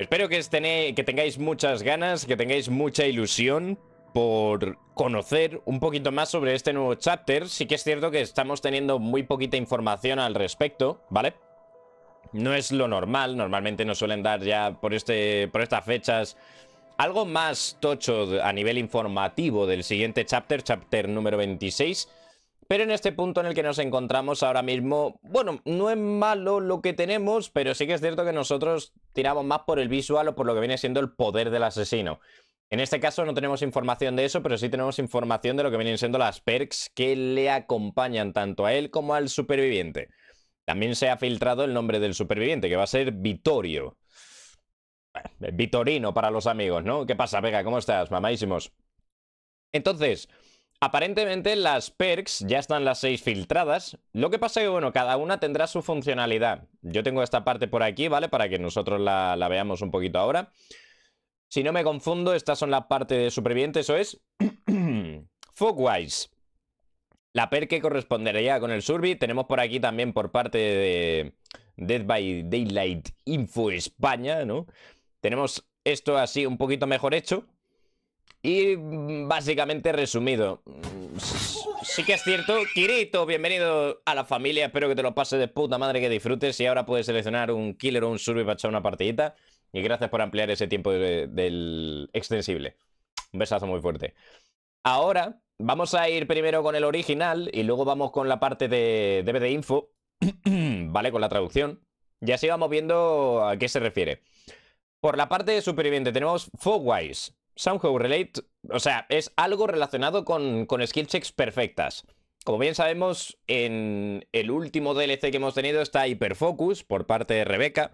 Espero que, que tengáis muchas ganas, que tengáis mucha ilusión por conocer un poquito más sobre este nuevo chapter. Sí que es cierto que estamos teniendo muy poquita información al respecto, ¿vale? No es lo normal, normalmente nos suelen dar ya por, este, por estas fechas algo más tocho a nivel informativo del siguiente chapter, chapter número 26. Pero en este punto en el que nos encontramos ahora mismo, bueno, no es malo lo que tenemos, pero sí que es cierto que nosotros tiramos más por el visual o por lo que viene siendo el poder del asesino. En este caso no tenemos información de eso, pero sí tenemos información de lo que vienen siendo las perks que le acompañan tanto a él como al superviviente. También se ha filtrado el nombre del superviviente, que va a ser Vitorio. Vitorino para los amigos, ¿no? ¿Qué pasa, Vega? ¿Cómo estás? Mamáísimos. Entonces, Aparentemente las perks ya están las seis filtradas, lo que pasa es que bueno, cada una tendrá su funcionalidad. Yo tengo esta parte por aquí, ¿vale? Para que nosotros la, veamos un poquito ahora. Si no me confundo, estas son la parte de supervivientes, eso es... Fogwise. La perk que correspondería con el survi. Tenemos por aquí también por parte de Dead by Daylight Info España, ¿no? Tenemos esto así un poquito mejor hecho, y mm, básicamente resumido, mm, sí que es cierto. Kirito, bienvenido a la familia. Espero que te lo pases de puta madre, que disfrutes. Y ahora puedes seleccionar un killer o un survey para echar una partidita. Y gracias por ampliar ese tiempo del extensible. Un besazo muy fuerte. Ahora vamos a ir primero con el original y luego vamos con la parte de de Info, ¿vale? Con la traducción. ya así vamos viendo a qué se refiere. Por la parte de superviviente tenemos Fogwise, somehow relate, o sea, es algo relacionado con, con skill checks perfectas. Como bien sabemos, en el último DLC que hemos tenido está Hyperfocus por parte de Rebeca,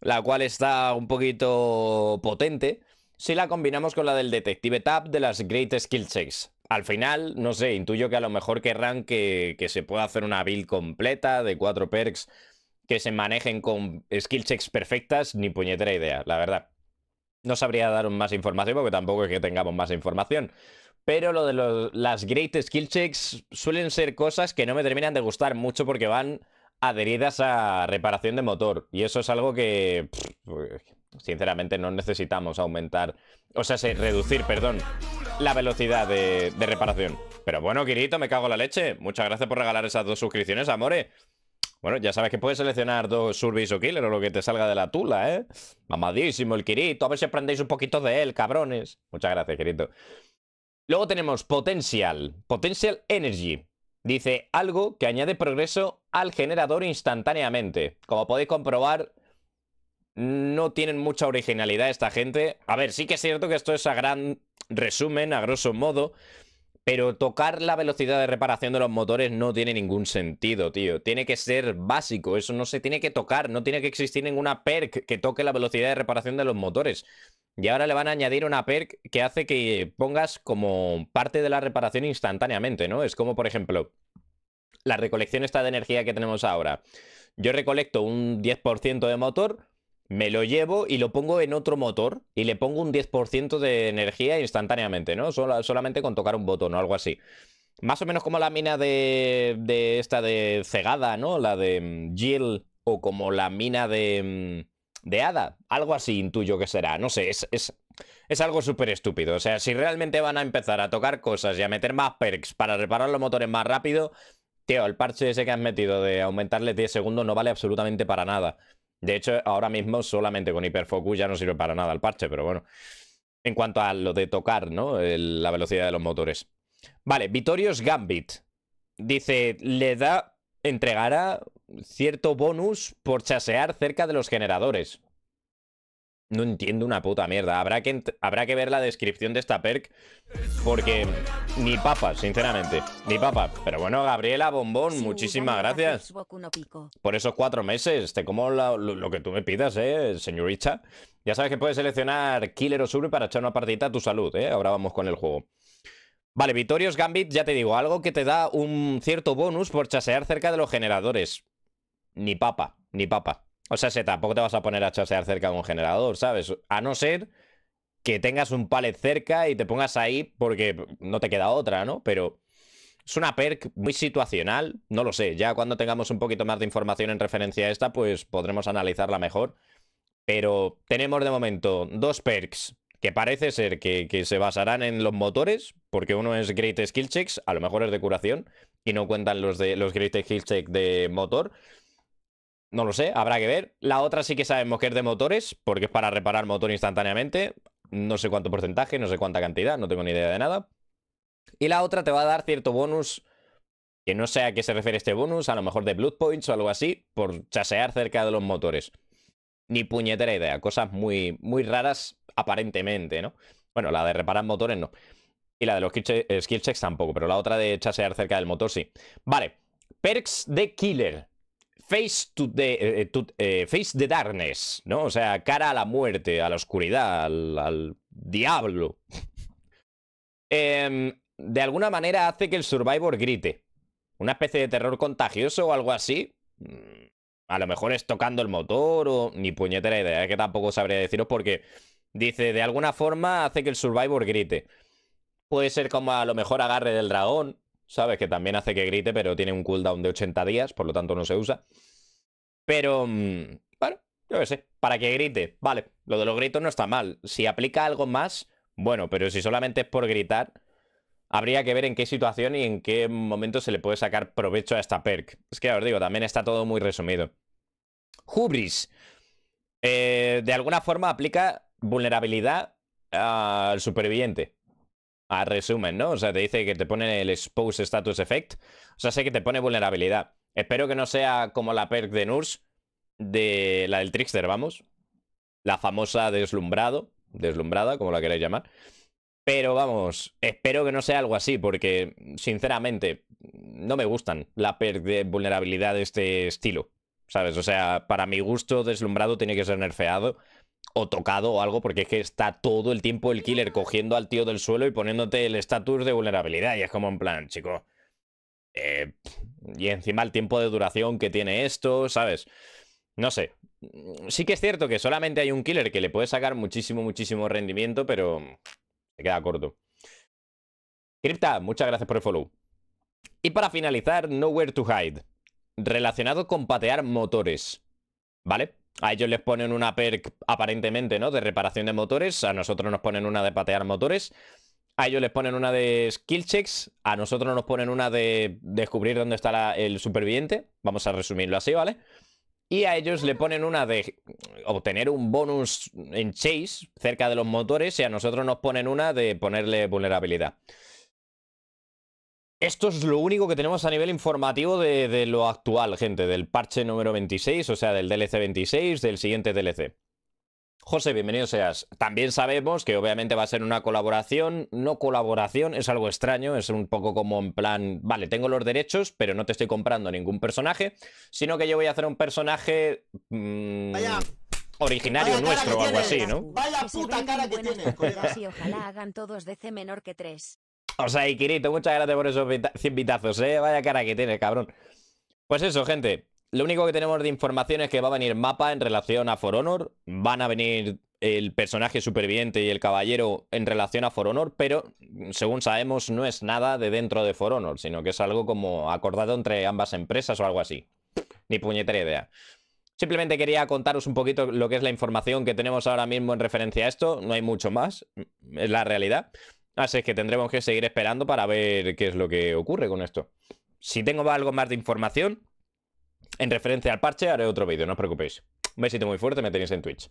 la cual está un poquito potente si la combinamos con la del Detective Tab de las Great Skill Checks. Al final, no sé, intuyo que a lo mejor querrán que, que se pueda hacer una build completa de cuatro perks que se manejen con skill checks perfectas, ni puñetera idea, la verdad. No sabría dar más información porque tampoco es que tengamos más información. Pero lo de las Great Skill Checks suelen ser cosas que no me terminan de gustar mucho porque van adheridas a reparación de motor. Y eso es algo que, sinceramente, no necesitamos aumentar, o sea, reducir, perdón, la velocidad de, reparación. Pero bueno, Kirito, me cago en la leche. Muchas gracias por regalar esas dos suscripciones, amore. Bueno, ya sabes que puedes seleccionar dos Surveys o Killer o lo que te salga de la tula, ¿eh? Mamadísimo el Kirito. A ver si aprendéis un poquito de él, cabrones. Muchas gracias, Kirito. Luego tenemos Potential. Potential Energy. Dice algo que añade progreso al generador instantáneamente. Como podéis comprobar, no tienen mucha originalidad esta gente. A ver, sí que es cierto que esto es a gran resumen, a grosso modo. Pero tocar la velocidad de reparación de los motores no tiene ningún sentido, tío. Tiene que ser básico, eso no se tiene que tocar, no tiene que existir ninguna perk que toque la velocidad de reparación de los motores. Y ahora le van a añadir una perk que hace que pongas como parte de la reparación instantáneamente, ¿no? Es como, por ejemplo, la recolección esta de energía que tenemos ahora. Yo recolecto un 10% de motor me lo llevo y lo pongo en otro motor y le pongo un 10% de energía instantáneamente, ¿no? solamente con tocar un botón o algo así. Más o menos como la mina de, de esta de cegada, ¿no? La de mm, Jill o como la mina de, mm, de Ada. Algo así intuyo que será. No sé, es, es, es algo súper estúpido. O sea, si realmente van a empezar a tocar cosas y a meter más perks para reparar los motores más rápido, tío, el parche ese que has metido de aumentarle 10 segundos no vale absolutamente para nada. De hecho, ahora mismo solamente con hiperfocus ya no sirve para nada el parche, pero bueno. En cuanto a lo de tocar, ¿no? la velocidad de los motores. Vale, Vitorios Gambit. Dice, le da, entregará cierto bonus por chasear cerca de los generadores. No entiendo una puta mierda. Habrá que, habrá que ver la descripción de esta perk. Porque ni papa, sinceramente. Ni papa. Pero bueno, Gabriela Bombón, muchísimas gracias. Por esos cuatro meses. Te como lo, que tú me pidas, eh, señorita. Ya sabes que puedes seleccionar Killer o sube para echar una partidita a tu salud, eh. Ahora vamos con el juego. Vale, Vitorios Gambit, ya te digo, algo que te da un cierto bonus por chasear cerca de los generadores. Ni papa, ni papa. O sea, si tampoco te vas a poner a chasear cerca de un generador, ¿sabes? A no ser que tengas un palet cerca y te pongas ahí porque no te queda otra, ¿no? Pero es una perk muy situacional, no lo sé. Ya cuando tengamos un poquito más de información en referencia a esta, pues podremos analizarla mejor. Pero tenemos de momento dos perks que parece ser que, se basarán en los motores, porque uno es Great Skill Checks, a lo mejor es de curación, y no cuentan los, de, los Great Skill checks de motor. No lo sé, habrá que ver. La otra sí que sabemos que es de motores, porque es para reparar motor instantáneamente. No sé cuánto porcentaje, no sé cuánta cantidad, no tengo ni idea de nada. Y la otra te va a dar cierto bonus, que no sé a qué se refiere este bonus, a lo mejor de Blood Points o algo así, por chasear cerca de los motores. Ni puñetera idea, cosas muy, muy raras aparentemente, ¿no? Bueno, la de reparar motores no. Y la de los skill checks tampoco, pero la otra de chasear cerca del motor sí. Vale, perks de killer face, to the, eh, eh, face darkness, ¿no? O sea, cara a la muerte, a la oscuridad, al, diablo. Em, de alguna manera hace que el Survivor grite. Una especie de terror contagioso o algo así. Mm, a lo mejor es tocando el motor o ni puñetera idea, ¿eh? que tampoco sabría deciros porque dice, de alguna forma hace que el Survivor grite. Puede ser como a lo mejor agarre del dragón, ¿sabes? Que también hace que grite, pero tiene un cooldown de 80 días, por lo tanto no se usa. Pero, mm, bueno, yo qué sé, para que grite, vale, lo de los gritos no está mal. Si aplica algo más, bueno, pero si solamente es por gritar, habría que ver en qué situación y en qué momento se le puede sacar provecho a esta perk. Es que ya os digo, también está todo muy resumido. Hubris. Eh, de alguna forma aplica vulnerabilidad al superviviente a resumen, ¿no? O sea, te dice que te pone el Expose Status Effect. O sea, sé que te pone vulnerabilidad. Espero que no sea como la perk de Nurse, de la del Trickster, vamos. La famosa deslumbrado, deslumbrada, como la queréis llamar. Pero vamos, espero que no sea algo así, porque sinceramente no me gustan la perk de vulnerabilidad de este estilo. ¿Sabes? O sea, para mi gusto, deslumbrado tiene que ser nerfeado o tocado o algo, porque es que está todo el tiempo el killer cogiendo al tío del suelo y poniéndote el estatus de vulnerabilidad. Y es como en plan, chico. Eh, y encima el tiempo de duración que tiene esto, ¿sabes? No sé. Sí que es cierto que solamente hay un killer que le puede sacar muchísimo, muchísimo rendimiento, pero se queda corto. Cripta, muchas gracias por el follow. Y para finalizar, Nowhere to Hide. Relacionado con patear motores. ¿Vale? A ellos les ponen una perk aparentemente, ¿no? De reparación de motores. A nosotros nos ponen una de patear motores. A ellos les ponen una de skill checks. A nosotros nos ponen una de descubrir dónde está el superviviente. Vamos a resumirlo así, ¿vale? Y a ellos le ponen una de obtener un bonus en chase cerca de los motores. Y a nosotros nos ponen una de ponerle vulnerabilidad. Esto es lo único que tenemos a nivel informativo de, lo actual, gente, del parche número 26, o sea, del DLC 26, del siguiente DLC. José, bienvenido seas. También sabemos que obviamente va a ser una colaboración, no colaboración, es algo extraño, es un poco como en plan, vale, tengo los derechos, pero no te estoy comprando ningún personaje, sino que yo voy a hacer un personaje... Mm, originario nuestro o algo así, ¿no? Vaya puta pues cara que tiene, pues colega. ojalá hagan todos DC menor que 3. O sea, Kirito, muchas gracias por esos 100 bitazos, eh. Vaya cara que tiene, cabrón. Pues eso, gente. Lo único que tenemos de información es que va a venir mapa en relación a For Honor. Van a venir el personaje superviviente y el caballero en relación a For Honor, pero mm, según sabemos no es nada de dentro de For Honor, sino que es algo como acordado entre ambas empresas o algo así. Ni puñetera idea. Simplemente quería contaros un poquito lo que es la información que tenemos ahora mismo en referencia a esto. No hay mucho más, mm, es la realidad. Así es que tendremos que seguir esperando para ver qué es lo que ocurre con esto. Si tengo algo más de información en referencia al parche, haré otro vídeo, no os preocupéis. Un besito muy fuerte, me tenéis en Twitch.